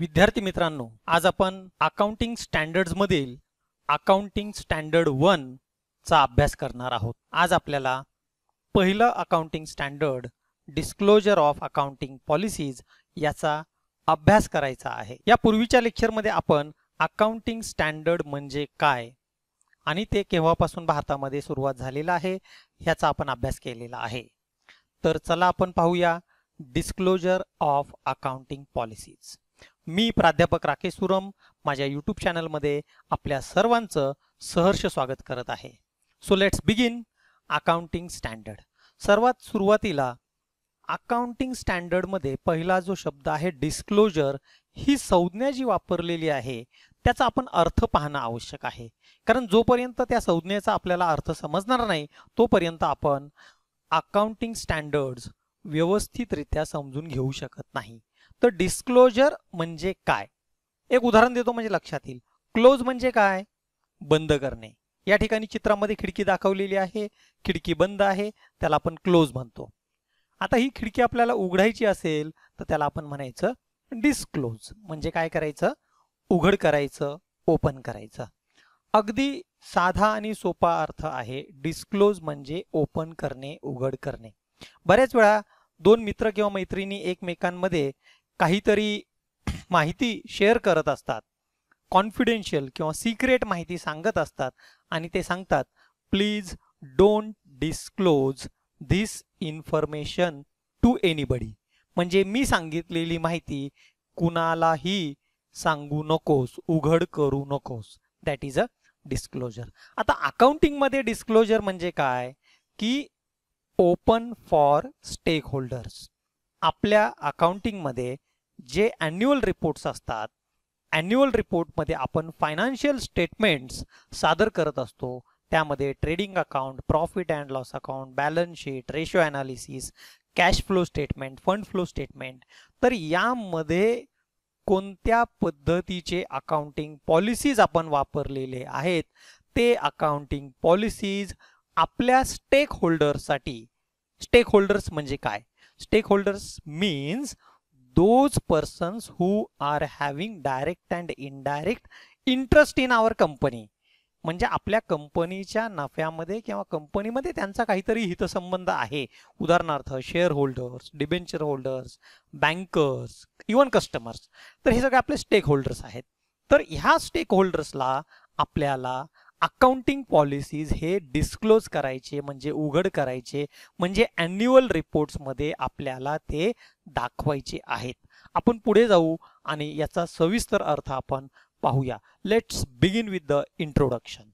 विद्यार्थी मित्रांनो आज आपण अकाउंटिंग स्टँडर्ड मधील अकाउंटिंग स्टँडर्ड वन चा अभ्यास करणार आहोत आज आपल्याला पहिलं accounting standard disclosure of accounting policies याचा अभ्यास करायचा आहे या पूर्वीच्या लेक्चरमध्ये आपण अकाउंटिंग स्टँडर्ड म्हणजे काय आणि ते केव्हापासून भारतामध्ये सुरुवात झालेला आहे ह्याचा आपण अभ्यास केलेला आहे तर चला आपण पाहूया डिस्क्लोजर ऑफ अकाउंटिंग पॉलिसीज मी प्राध्यापक राकेश सुरम माझ्या यूट्यूब चॅनलमध्ये आपल्या सर्वांचं सहर्ष स्वागत करत आहे so let's begin accounting standard सर्वात सुरुवातीला अकाउंटिंग स्टँडर्डमध्ये पहिला जो शब्द आहे डिस्क्लोजर ही संज्ञा जी वापरलेली आहे त्याचा आपण अर्थ पाहणं आवश्यक आहे कारण जोपर्यंत त्या संज्ञेचा आपल्याला अर्थ समजणार नाही तोपर्यंत आपण अकाउंटिंग स्टँडर्ड्स व्यवस्थितरित्या समजून घेऊ शकत नाही तर डिस्क्लोजर म्हणजे काय एक उदाहरण देतो म्हणजे लक्षात येईल क्लोज म्हणजे काय बंद करणे या ठिकाणी चित्रामध्ये खिडकी दाखवलेली आहे खिडकी बंद आहे त्याला आपण क्लोज म्हणतो आता ही खिडकी आपल्याला उघडायची असेल तर त्याला आपण म्हणायचं डिस्क्लोज म्हणजे काय करायचं उघड करायचं ओपन करायचं अगदी साधा आणि सोपा अर्थ आहे डिस्क्लोज म्हणजे ओपन करणे उघड करणे बऱ्याच वेळा दोन मित्र किंवा मैत्रिणी एकमेकांमध्ये काहीतरी माहिती शेअर करत असतात कॉन्फिडेन्शियल किंवा सिक्रेट माहिती सांगत असतात आणि ते सांगतात please don't disclose this information to anybody म्हणजे मी सांगितलेली माहिती कुणालाही सांगू नकोस उघड करू नकोस दॅट इज अ डिस्क्लोजर आता अकाउंटिंगमध्ये डिस्क्लोजर म्हणजे काय की ओपन फॉर स्टेक होल्डर्स आपल्या अकाउंटिंगमध्ये जे ॲन्युअल रिपोर्ट्स असतात ॲन्युअल रिपोर्टमध्ये आपण फायनान्शियल स्टेटमेंट्स सादर करत असतो त्यामध्ये trading account profit and loss account balance sheet ratio analysis cash flow statement fund flow statement तर यामध्ये कोणत्या पद्धतीचे अकाउंटिंग पॉलिसीज आपण वापरलेले आहेत ते अकाउंटिंग पॉलिसीज आपल्या स्टेक होल्डर्ससाठी स्टेक होल्डर्स म्हणजे काय stake holders means those persons who are having direct and indirect interest in our company म्हणजे आपल्या कंपनीच्या नफ्यामध्ये किंवा कंपनीमध्ये त्यांचा काहीतरी हितसंबंध आहे उदाहरणार्थ share holders debenture holders bankers even customers तर हे सगळे आपले स्टेक होल्डर्स आहेत तर ह्या स्टेक होल्डर्सला आपल्याला अकाउंटिंग पॉलिसीज हे डिस्क्लोज करायचे म्हणजे उघड करायचे म्हणजे ॲन्युअल रिपोर्ट्समध्ये आपल्याला ते दाखवायचे आहेत आपण पुढे जाऊ आणि याचा सविस्तर अर्थ आपण पाहूया let's begin with the introduction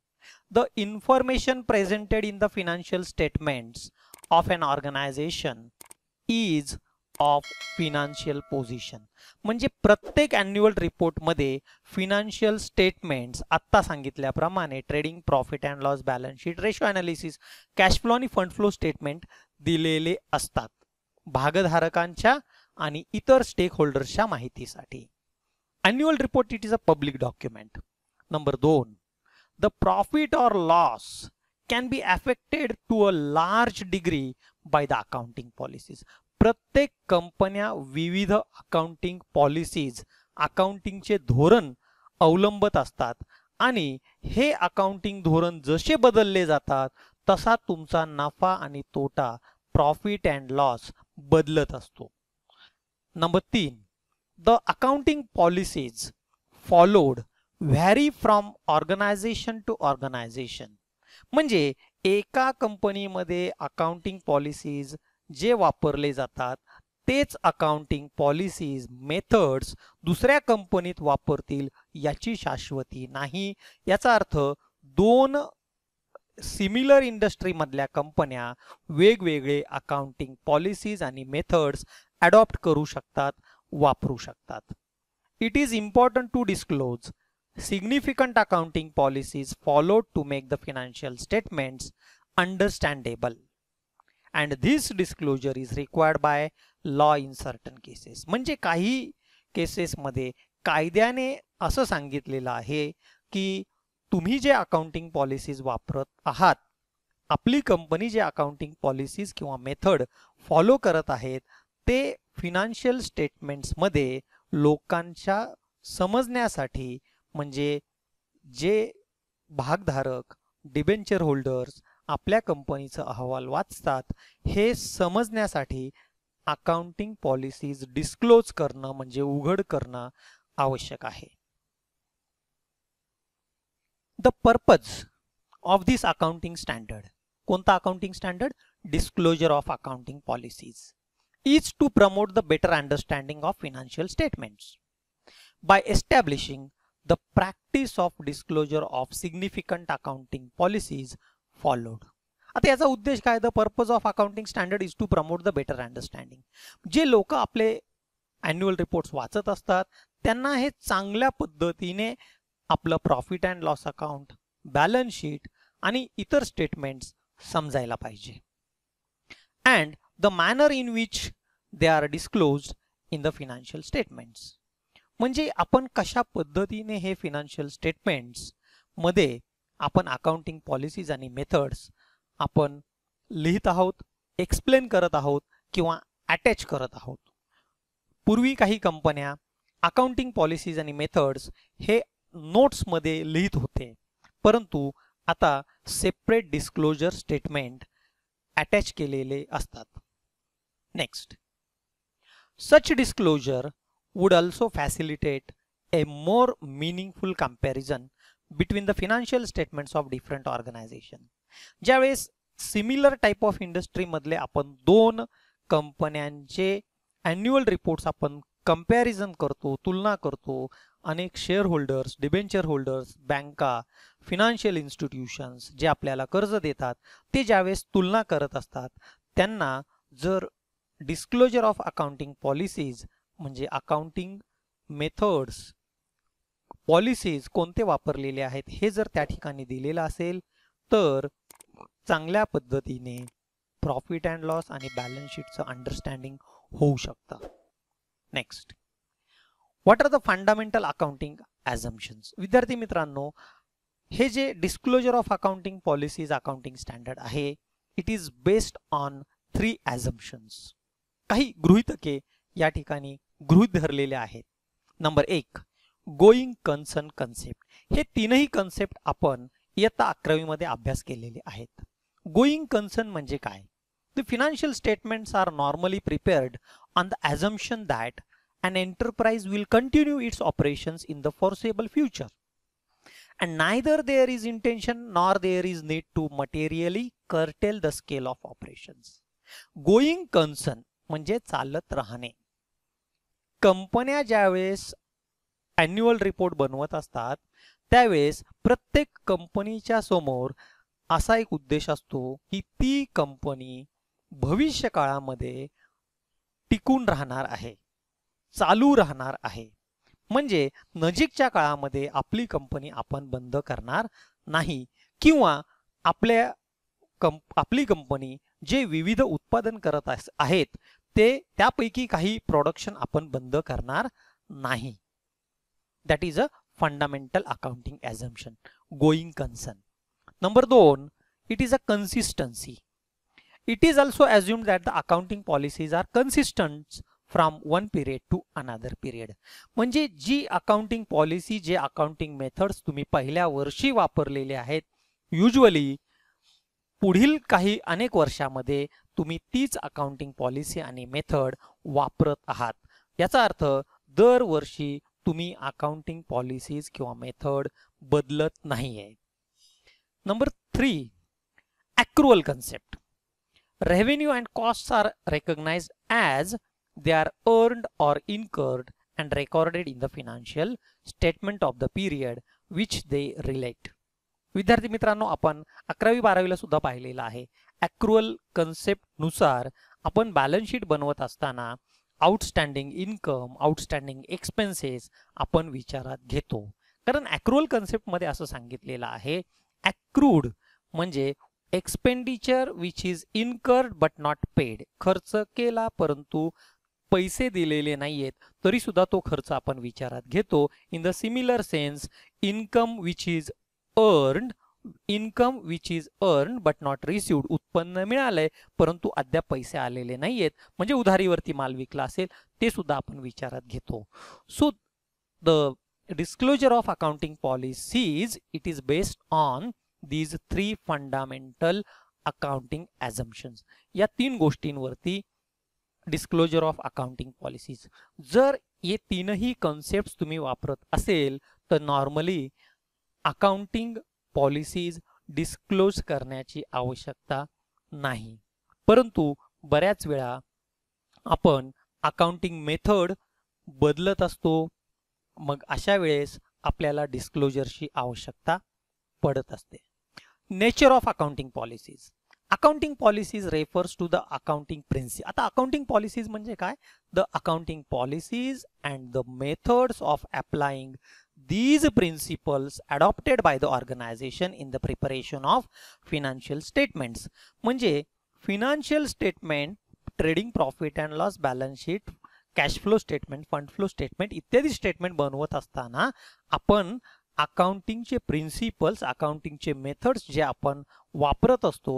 the information presented in the financial statements of an organisation is of financial position म्हणजे प्रत्येक ॲन्युअल रिपोर्टमध्ये फिनान्शियल स्टेटमेंट्स आत्ता सांगितल्याप्रमाणे trading profit and loss balance sheet ratio analysis cash flow आणि fund flow statement दिलेले असतात भागधारकांच्या आणि इतर स्टेक होल्डर्सच्या माहितीसाठी annual report it is a public document number दोन the profit or loss can be affected to a large degree by the accounting policies प्रत्येक कंपन्या विविध अकाउंटिंग पॉलिसीज अकाउंटिंगचे धोरण अवलंबत असतात आणि हे अकाउंटिंग धोरण जसे बदलले जातात तसा तुमचा नफा आणि तोटा प्रॉफिट अँड लॉस बदलत असतो नंबर तीन the accounting policies followed vary from organisation to organisation म्हणजे एका कंपनीमध्ये अकाउंटिंग पॉलिसीज जे वापरले जातात तेच अकाउंटिंग पॉलिसीज मेथड्स दुसऱ्या कंपनीत वापरतील याची शाश्वती नाही याचा अर्थ दोन सिमिलर इंडस्ट्रीमधल्या कंपन्या वेगवेगळे अकाउंटिंग पॉलिसीज आणि मेथड्स ॲडॉप्ट करू शकतात वापरू शकतात it is important to disclose significant accounting policies followed to make the financial statements understandable and this disclosure is required by law in certain cases म्हणजे काही केसेसमध्ये कायद्याने असं सांगितलेलं आहे की तुम्ही जे अकाउंटिंग पॉलिसीज वापरत आहात आपली कंपनी जे अकाउंटिंग पॉलिसीज किंवा मेथड फॉलो करत आहेत ते फिनान्शियल स्टेटमेंट्समध्ये लोकांच्या समजण्यासाठी म्हणजे जे भागधारक डिबेंचर होल्डर्स आपल्या कंपनीचा अहवाल वाचतात हे समजण्यासाठी अकाउंटिंग पॉलिसीज डिस्क्लोज करणं म्हणजे उघड करणं आवश्यक आहे the purpose of this accounting standard कोणता accounting standard disclosure of accounting policies is to promote the better understanding of financial statements by establishing the practice of disclosure of significant accounting policies followed आता याचा उद्देश काय the purpose of accounting standard is to promote the better understanding जे लोक आपले annual reports वाचत असतात त्यांना हे चांगल्या पद्धतीने आपलं profit and loss account balance sheet आणि इतर स्टेटमेंट्स समजायला पाहिजे and the manner in which they are disclose in the financial statements म्हणजे आपण कशा पद्धतीने हे फिनान्शियल स्टेटमेंट्स मध्ये आपण अकाउंटिंग पॉलिसीज आणि मेथड्स आपण लिहित आहोत एक्सप्लेन करत आहोत किंवा अटॅच करत आहोत पूर्वी काही कंपन्या अकाउंटिंग पॉलिसीज आणि मेथड्स हे नोट्समध्ये लिहित होते परंतु आता सेपरेट डिस्क्लोजर स्टेटमेंट अटॅच केलेले असतात next such disclosure would also facilitate a more meaningful comparison between the financial statements of different organisation ज्यावेळेस सिमिलर टाईप ऑफ इंडस्ट्रीमधले आपण दोन कंपन्यांचे ॲन्युअल रिपोर्ट्स आपण कम्पॅरिझन करतो तुलना करतो अनेक शेअर होल्डर्स डिबेंचर होल्डर्स बँका फिनान्शियल इन्स्टिट्यूशन्स जे आपल्याला कर्ज देतात ते ज्यावेळेस तुलना करत असतात त्यांना जर डिस्क्लोजर ऑफ अकाउंटिंग पॉलिसीज म्हणजे अकाउंटिंग मेथड्स पॉलिसीज कोणते वापरलेले आहेत हे जर त्या ठिकाणी दिलेलं असेल तर चांगल्या पद्धतीने प्रॉफिट अँड लॉस आणि बॅलन्स शीटचं अंडरस्टँडिंग होऊ शकतं next what are the fundamental accounting assumptions विद्यार्थी मित्रांनो हे जे disclosure of accounting policies accounting standard आहे it is based on three assumptions काही गृहितके या ठिकाणी गृहित धरलेले आहेत नंबर एक गोईंग कन्सर्न कन्सेप्ट हे तीनही कन्सेप्ट आपण इयत्ता अकरावीमध्ये अभ्यास केलेले आहेत गोईंग कन्सर्न म्हणजे काय the financial statements are normally prepared on the assumption that and enterprise will continue its operations in the foreseeable future and neither there is intention nor there is need to materially curtail the scale of operations going concern म्हणजे चालत राहणे कंपन्या ज्यावेळेस annual report बनवत असतात त्यावेळेस प्रत्येक कंपनीच्या समोर असा एक उद्देश असतो की ती कंपनी भविष्य काळामध्ये टिकून राहणार आहे चालू राहणार आहे म्हणजे नजीकच्या काळामध्ये आपली कंपनी आपण बंद करणार नाही किंवा आपल्या कंप आपली कंपनी जे विविध उत्पादन करत आहेत ते त्यापैकी काही प्रोडक्शन आपण बंद करणार नाही that is a fundamental accounting assumption going concern number दोन it is a consistency it is also assumed that the accounting policies are consistent from one period to another period म्हणजे जी अकाउंटिंग पॉलिसी जे accounting methods तुम्ही पहिल्या वर्षी वापरलेले आहेत usually पुढील काही अनेक वर्षामध्ये तुम्ही तीच अकाउंटिंग पॉलिसी आणि मेथड वापरत आहात याचा अर्थ दरवर्षी तुम्ही अकाउंटिंग पॉलिसीज किंवा मेथड बदलत नाही आहे number three accrual concept revenue and cost are recognise as they are earned or incurred and recorded in the financial statement of the period which they relate विद्यार्थी मित्रांनो आपण अकरावी बारावीला सुद्धा पाहिलेलं आहे ॲक्रुअल कन्सेप्टनुसार आपण बॅलन्सशीट बनवत असताना आउटस्टँडिंग इन्कम आउटस्टँडिंग एक्सपेन्सेस आपण विचारात घेतो कारण कन्सेप्ट कन्सेप्टमध्ये असं सांगितलेलं आहे ॲक्रूड म्हणजे expenditure which is incurred but not paid खर्च केला परंतु पैसे दिलेले नाही आहेत तरीसुद्धा तो खर्च आपण विचारात घेतो in the similar sense income which is earned income which is earn but not received उत्पन्न मिळालंय परंतु अद्याप पैसे आलेले नाही आहेत म्हणजे उधारीवरती माल विकला असेल ते सुद्धा आपण विचारात घेतो so the disclosure of accounting policies it is based on these three fundamental accounting assumptions या तीन गोष्टींवरती डिस्क्लोजर ऑफ अकाउंटिंग पॉलिसीज जर हे तीनही कन्सेप्ट तुम्ही वापरत असेल तर नॉर्मली अकाउंटिंग पॉलिसीज डिस्क्लोज करण्याची आवश्यकता नाही परंतु बऱ्याच वेळा आपण अकाउंटिंग मेथड बदलत असतो मग अशा वेळेस आपल्याला डिस्क्लोजरची आवश्यकता पडत असते nature of accounting policies accounting policies refers to the accounting principle आता अकाउंटिंग पॉलिसीज म्हणजे काय the accounting policies and the methods of applying these principles adopted by the organization in the preparation of financial statements म्हणजे financial statement trading profit and loss balance sheet cash flow statement fund flow statement इत्यादी statement बनवत असताना आपण अकाउंटिंगचे principles अकाउंटिंगचे methods जे आपण वापरत असतो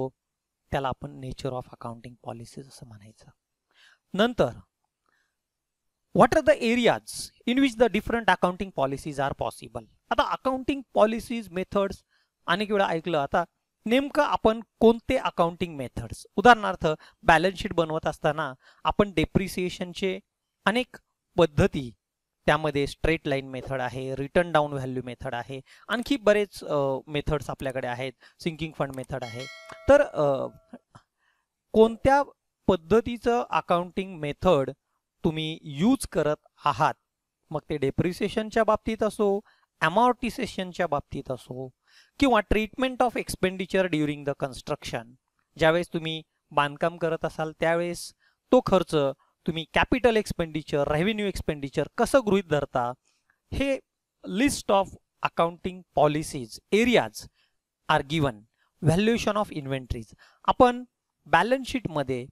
त्याला आपण नेचर ऑफ अकाउंटिंग पॉलिसीज असं म्हणायचं नंतर what are the areas in which the different accounting policies are possible आता अकाउंटिंग पॉलिसीज मेथड्स अनेक वेळा ऐकलं आता नेमकं आपण कोणते अकाउंटिंग मेथड्स उदाहरणार्थ बॅलन्स शीट बनवत असताना आपण डेप्रिसिएशनचे अनेक पद्धती त्यामध्ये स्ट्रेट लाईन मेथड आहे रिटर्न डाऊन व्हॅल्यू मेथड आहे आणखी बरेच मेथड्स आपल्याकडे आहेत सिंकिंग फंड मेथड आहे तर कोणत्या पद्धतीचं अकाउंटिंग मेथड तुम्ही यूज करत आहात मग ते डेप्रिसिएशनच्या बाबतीत असो अमॉर्टिसेशनच्या बाबतीत असो किंवा treatment of expenditure during the construction ज्यावेळेस तुम्ही बांधकाम करत असाल त्यावेळेस तो खर्च तुम्ही कॅपिटल एक्सपेंडिचर रेव्हेन्यू एक्सपेंडिचर कसं गृहीत धरता हे list of accounting policies areas are given valuation of inventories आपण बॅलन्स शीटमध्ये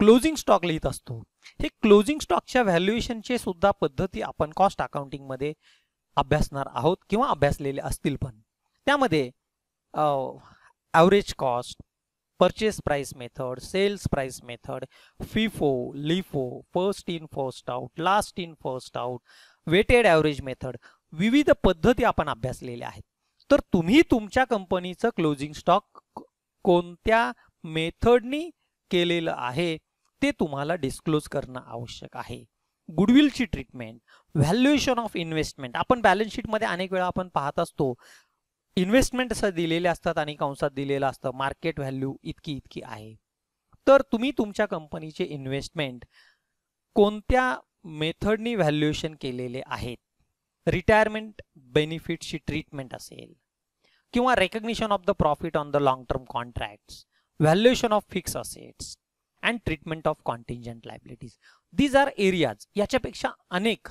क्लोजिंग स्टॉक लिहित असतो हे क्लोजिंग स्टॉकच्या व्हॅल्युएशनचे सुद्धा पद्धती आपण कॉस्ट अकाउंटिंगमध्ये अभ्यासणार आहोत किंवा अभ्यासलेले असतील पण त्यामध्ये average cost purchase price method sales price method FIFO LIFO first in first out last in first out weighted average method विविध पद्धती आपण अभ्यासलेल्या आहेत तर तुम्ही तुमच्या कंपनीचं क्लोजिंग स्टॉक कोणत्या मेथडनी केलेलं आहे ते तुम्हाला डिस्क्लोज करणं आवश्यक आहे गुडविलची ट्रीटमेंट व्हॅल्युएशन ऑफ इन्व्हेस्टमेंट आपण बॅलन्स शीटमध्ये अनेक वेळा आपण पाहत असतो इन्व्हेस्टमेंट असं दिलेले असतात आणि कंसात दिलेलं असतं मार्केट व्हॅल्यू इतकी इतकी आहे तर तुम्ही तुमच्या कंपनीचे इन्व्हेस्टमेंट कोणत्या मेथडनी व्हॅल्युएशन केलेले आहेत रिटायरमेंट बेनिफिटची ट्रीटमेंट असेल किंवा recognition of the profit on the long term contract valuation of fix assets and treatment of contingent liabilities these are areas याच्यापेक्षा अनेक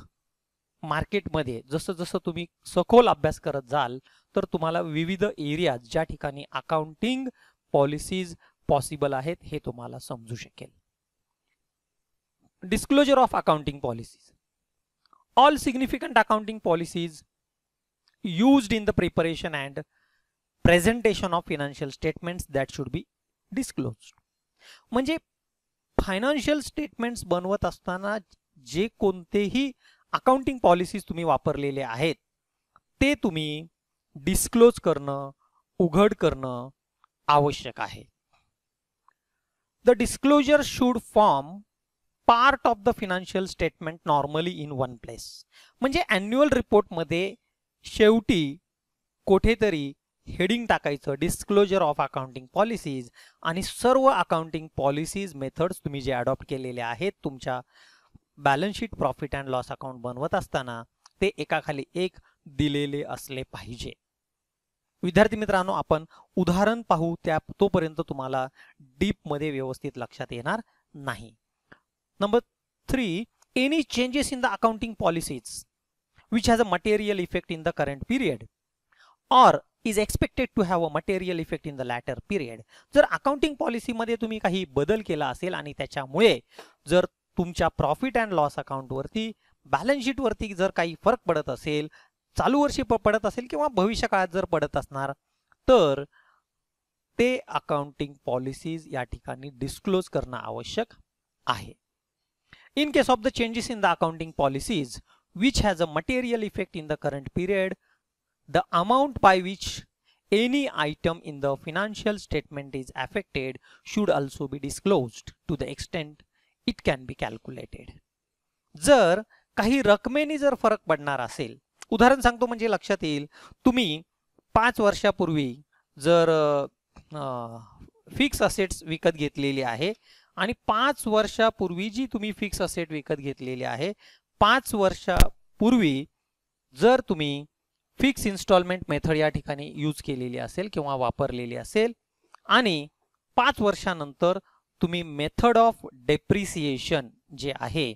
मार्केटमध्ये जसं जसं तुम्ही सखोल अभ्यास करत जाल तर तुम्हाला विविध एरियाज ज्या ठिकाणी अकाउंटिंग पॉलिसीज पॉसिबल आहेत हे तुम्हाला समजू शकेल disclosure of accounting policies all significant accounting policies use in the preparation and presentation of financial statements that should be disclose म्हणजे फायनान्शियल स्टेटमेंट्स बनवत असताना जे कोणतेही अकाउंटिंग पॉलिसीज तुम्ही वापरलेले आहेत ते तुम्ही डिस्क्लोज करणं उघड करणं आवश्यक आहे the disclosure should form part of the financial statement normally in one place म्हणजे अॅन्युअल रिपोर्टमध्ये शेवटी कुठेतरी हेडिंग टाकायचं डिस्क्लोजर ऑफ अकाउंटिंग पॉलिसीज आणि सर्व अकाउंटिंग पॉलिसीज मेथड्स तुम्ही जे अडॉप्ट केलेले आहेत तुमच्या balance sheet profit and loss account बनवत असताना ते एकाखाली एक दिलेले असले पाहिजे विद्यार्थी मित्रांनो आपण उदाहरण पाहू त्या तोपर्यंत तुम्हाला डीपमध्ये व्यवस्थित लक्षात येणार नाही number three any changes in the accounting policies which has a material effect in the current period or is expected to have a material effect in the later period जर अकाउंटिंग पॉलिसीमध्ये तुम्ही काही बदल केला असेल आणि त्याच्यामुळे जर तुमच्या प्रॉफिट अँड लॉस अकाउंटवरती बॅलन्स शीटवरती जर काही फरक पडत असेल चालू वर्षी पडत असेल किंवा काळात जर पडत असणार तर ते अकाउंटिंग पॉलिसीज या ठिकाणी डिस्क्लोज करणं आवश्यक आहे in case of the changes in the accounting policies which has a material effect in the current period the amount by which any item in the financial statement is affected should also be disclosed to the extent it can be calculated जर काही रकमेने जर फरक पडणार असेल उदाहरण सांगतो म्हणजे लक्षात येईल तुम्ही पाच वर्षापूर्वी जर फिक्स असेट्स विकत घेतलेली आहे आणि पाच वर्षापूर्वी जी तुम्ही फिक्स असेट विकत घेतलेली आहे पाच वर्षापूर्वी जर तुम्ही फिक्स इन्स्टॉलमेंट मेथड या ठिकाणी यूज केलेली असेल किंवा वापरलेली असेल आणि पाच वर्षानंतर तुम्ही मेथड ऑफ डेप्रिसिएशन जे आहे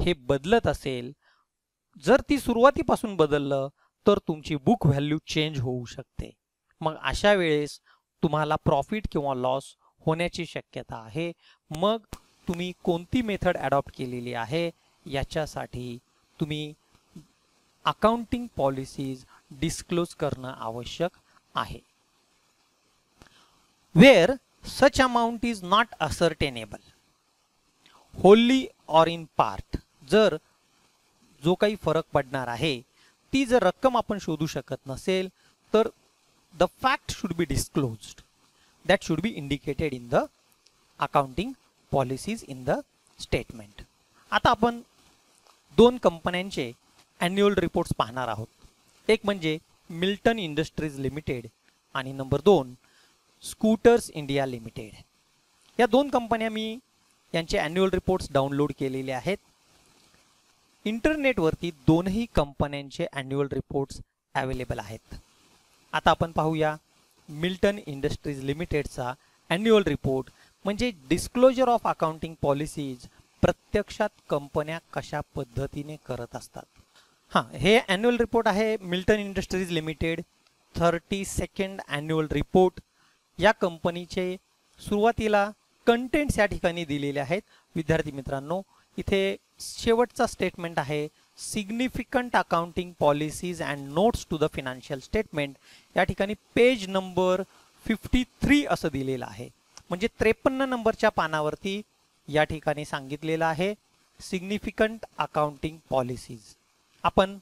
हे बदलत असेल जर ती सुरुवातीपासून बदललं तर तुमची बुक व्हॅल्यू चेंज होऊ शकते मग अशा वेळेस तुम्हाला प्रॉफिट किंवा लॉस होण्याची शक्यता आहे मग तुम्ही कोणती मेथड ॲडॉप्ट केलेली आहे याच्यासाठी तुम्ही अकाउंटिंग पॉलिसीज डिस्क्लोज करणं आवश्यक आहे where such amount is not ascertainable wholly or in part जर जो काही फरक पडणार आहे ती जर रक्कम आपण शोधू शकत नसेल तर the fact should be disclosed that should be indicated in the accounting policies in the statement आता आपण दोन कंपन्यांचे ॲन्युअल रिपोर्ट्स पाहणार आहोत एक म्हणजे मिल्टन इंडस्ट्रीज लिमिटेड आणि नंबर दोन स्कूटर्स इंडिया लिमिटेड या दोन कंपन्या मी यांचे ॲन्युअल रिपोर्ट्स डाउनलोड केलेले आहेत इंटरनेटवरती दोनही कंपन्यांचे ॲन्युअल रिपोर्ट्स ॲवेलेबल आहेत आता आपण पाहूया मिल्टन इंडस्ट्रीज लिमिटेडचा ॲन्युअल रिपोर्ट म्हणजे डिस्क्लोजर ऑफ अकाउंटिंग पॉलिसीज प्रत्यक्षात कंपन्या कशा पद्धतीने करत असतात हां हे ॲन्युअल रिपोर्ट आहे Milton Industries Limited thirty second annual report या कंपनीचे सुरुवातीला कंटेंट्स या ठिकाणी दिलेले आहेत विद्यार्थी मित्रांनो इथे शेवटचा स्टेटमेंट आहे significant accounting policies and notes to the financial statement या ठिकाणी पेज नंबर फिफ्टी थ्री असं दिलेलं आहे म्हणजे त्रेपन्न नंबरच्या पानावरती या ठिकाणी सांगितलेलं आहे सिग्निफिकंट अकाउंटिंग पॉलिसीज आपण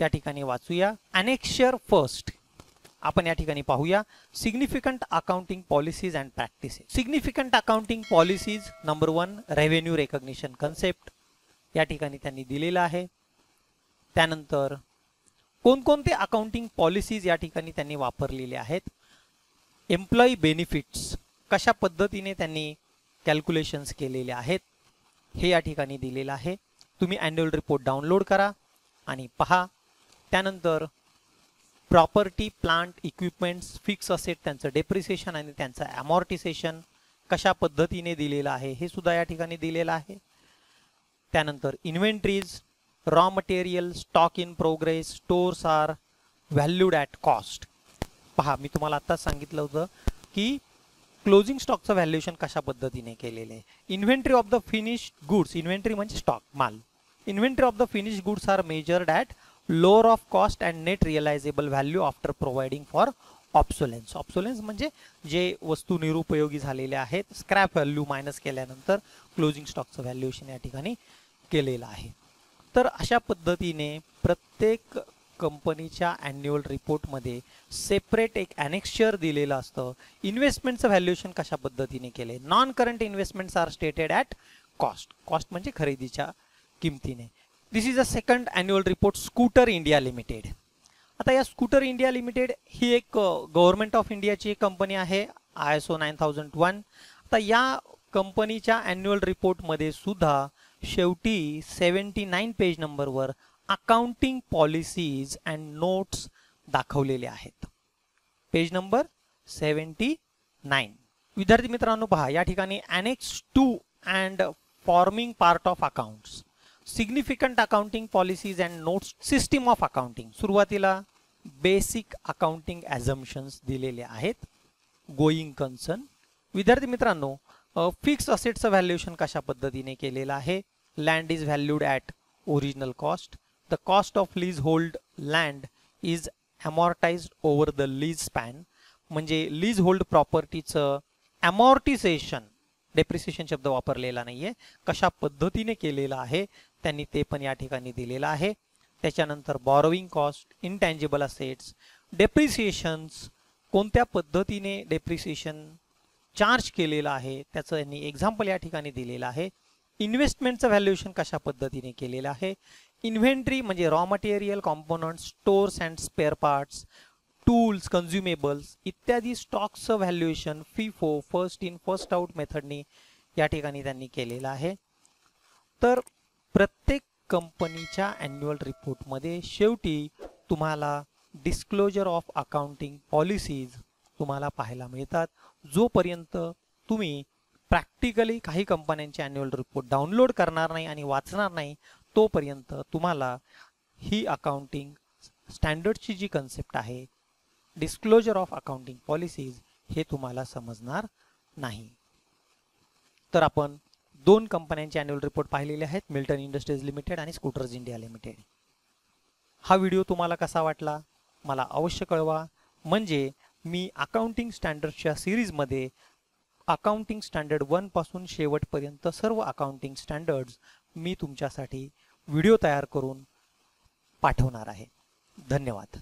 या ठिकाणी वाचूया अनेक्शर फर्स्ट आपण या ठिकाणी पाहूया significant accounting policies and practices significant accounting policies number one revenue recognition concept या ठिकाणी त्यांनी दिलेलं आहे त्यानंतर कोणकोणते अकाउंटिंग पॉलिसीज या ठिकाणी त्यांनी वापरलेले आहेत एम्प्लॉई बेनिफिट्स कशा पद्धतीने त्यांनी कॅल्क्युलेशन्स केलेले आहेत हे या ठिकाणी दिलेलं आहे तुम्ही अॅन्युअल रिपोर्ट डाउनलोड करा आणि पहा त्यानंतर property plant equipments fix asset त्यांचं डेप्रिसिएशन आणि त्यांचं ॲमॉर्टिसेशन कशा पद्धतीने दिलेलं आहे हे सुद्धा या ठिकाणी दिलेलं आहे त्यानंतर inventories raw material stock in progress stores are valued at cost पहा मी तुम्हाला आत्ताच सांगितलं होतं की क्लोजिंग स्टॉकचं व्हॅल्युएशन कशा पद्धतीने केलेलं आहे inventory of the finish goods inventory म्हणजे स्टॉक माल Inventory of the finish goods are measured at lower of cost and net realizable value after providing for obsolescence obsolescence म्हणजे जे वस्तू निरुपयोगी झालेले आहेत स्क्रॅप व्हॅल्यू मायनस केल्यानंतर क्लोजिंग स्टॉकचं व्हॅल्युएशन या ठिकाणी केलेलं आहे तर अशा पद्धतीने प्रत्येक कंपनीच्या ॲन्युअल रिपोर्टमध्ये सेपरेट एक ॲनेक्शर दिलेलं असतं इन्व्हेस्टमेंटचं व्हॅल्युएशन कशा पद्धतीने केले non current investments are stated at cost cost म्हणजे खरेदीच्या किमतीने this is a second annual report Scooter India Limited आता या स्कूटर इंडिया लिमिटेड ही एक गव्हर्नमेंट ऑफ इंडियाची एक कंपनी आहे I S O nine thousand one आता या कंपनीच्या ॲन्युअल रिपोर्टमध्ये सुद्धा शेवटी सेवन्टी नाईन पेज नंबरवर अकाउंटिंग पॉलिसीज अँड नोट्स दाखवलेले आहेत पेज नंबर सेवन्टी नाईन विद्यार्थी मित्रांनो पहा या ठिकाणी annex two and forming part of accounts significant accounting policies and notes system of accounting सुरुवातीला बेसिक अकाउंटिंग ॲझम्शन्स दिलेले आहेत गोईंग कन्सर्न विद्यार्थी मित्रांनो फिक्स असेटचं व्हॅल्युएशन कशा पद्धतीने केलेलं आहे land is valued at original cost the cost of leasehold land is amortise over the lease span म्हणजे लीज होल्ड प्रॉपर्टीचं ॲमॉर्टिसेशन डेप्रिसिएशन शब्द वापरलेला नाही आहे कशा पद्धतीने केलेलं आहे त्यांनी ते पण या ठिकाणी दिलेलं आहे त्याच्यानंतर बॉरोविंग कॉस्ट इनटँजेबल असेट्स डेप्रिसिएशन्स कोणत्या पद्धतीने डेप्रिसिएशन चार्ज केलेलं आहे त्याचं यांनी एक्झाम्पल या ठिकाणी दिलेलं आहे इन्व्हेस्टमेंटचं व्हॅल्युएशन कशा पद्धतीने केलेलं आहे इन्व्हेंट्री म्हणजे raw material component stores and spare parts tools consumables इत्यादी स्टॉक्सचं व्हॅल्युएशन फो फर्स्ट इन फर्स्ट आउट मेथडनी या ठिकाणी त्यांनी केलेलं आहे तर प्रत्येक कंपनीच्या ॲन्युअल रिपोर्टमध्ये शेवटी तुम्हाला डिस्क्लोजर ऑफ अकाउंटिंग पॉलिसीज तुम्हाला पाहायला मिळतात जोपर्यंत तुम्ही प्रॅक्टिकली काही कंपन्यांचे ॲन्युअल रिपोर्ट डाउनलोड करणार नाही आणि वाचणार नाही तोपर्यंत तुम्हाला ही अकाउंटिंग स्टँडर्डची जी कन्सेप्ट आहे डिस्क्लोजर ऑफ अकाउंटिंग पॉलिसीज हे तुम्हाला समजणार नाही तर आपण दोन कंपन्यांचे अॅन्युअल रिपोर्ट पाहिलेले आहेत मिल्टन इंडस्ट्रीज लिमिटेड आणि स्कूटर्स इंडिया लिमिटेड हा व्हिडिओ तुम्हाला कसा वाटला मला अवश्य कळवा म्हणजे मी अकाउंटिंग स्टँडर्डच्या सिरीजमध्ये अकाउंटिंग स्टँडर्ड वनपासून शेवटपर्यंत सर्व अकाउंटिंग स्टँडर्ड्स मी तुमच्यासाठी व्हिडिओ तयार करून पाठवणार आहे धन्यवाद